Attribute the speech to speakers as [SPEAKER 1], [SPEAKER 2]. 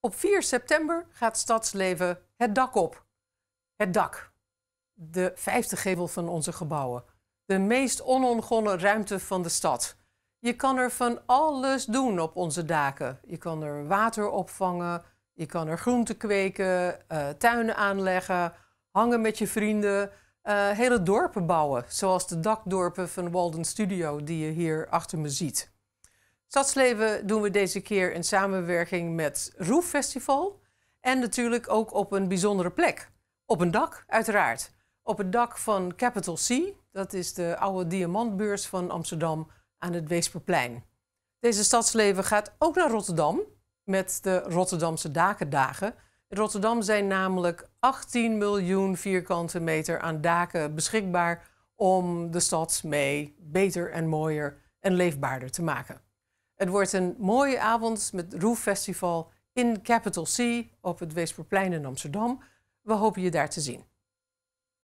[SPEAKER 1] Op 4 september gaat stadsleven het dak op. Het dak. De vijfde gevel van onze gebouwen. De meest onongonnen ruimte van de stad. Je kan er van alles doen op onze daken. Je kan er water opvangen, je kan er groenten kweken, eh, tuinen aanleggen, hangen met je vrienden, eh, hele dorpen bouwen. Zoals de dakdorpen van Walden Studio die je hier achter me ziet. Stadsleven doen we deze keer in samenwerking met Roef Festival. En natuurlijk ook op een bijzondere plek. Op een dak, uiteraard. Op het dak van Capital C. Dat is de oude diamantbeurs van Amsterdam aan het Weesperplein. Deze stadsleven gaat ook naar Rotterdam met de Rotterdamse dakendagen. In Rotterdam zijn namelijk 18 miljoen vierkante meter aan daken beschikbaar om de stad mee beter en mooier en leefbaarder te maken. Het wordt een mooie avond met Roof Festival in Capital C op het Weesperplein in Amsterdam. We hopen je daar te zien.